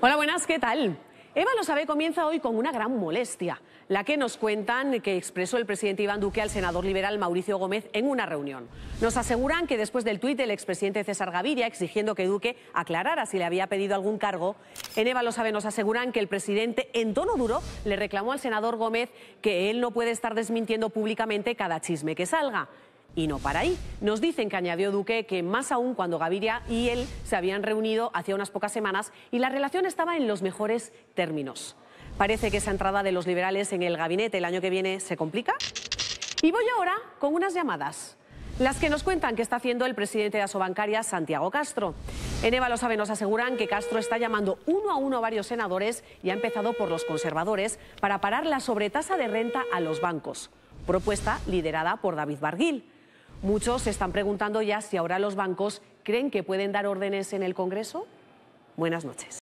Hola, buenas, ¿qué tal? Eva lo sabe, comienza hoy con una gran molestia, la que nos cuentan que expresó el presidente Iván Duque al senador liberal Mauricio Gómez en una reunión. Nos aseguran que después del tuit del expresidente César Gaviria exigiendo que Duque aclarara si le había pedido algún cargo, en Eva lo sabe nos aseguran que el presidente en tono duro le reclamó al senador Gómez que él no puede estar desmintiendo públicamente cada chisme que salga y no para ahí. Nos dicen que añadió Duque que más aún cuando Gaviria y él se habían reunido hacía unas pocas semanas y la relación estaba en los mejores términos. Parece que esa entrada de los liberales en el gabinete el año que viene se complica. Y voy ahora con unas llamadas. Las que nos cuentan que está haciendo el presidente de Asobancaria, Santiago Castro. En Eva lo sabe, nos aseguran que Castro está llamando uno a uno a varios senadores y ha empezado por los conservadores para parar la sobretasa de renta a los bancos. Propuesta liderada por David Barguil. Muchos se están preguntando ya si ahora los bancos creen que pueden dar órdenes en el Congreso. Buenas noches.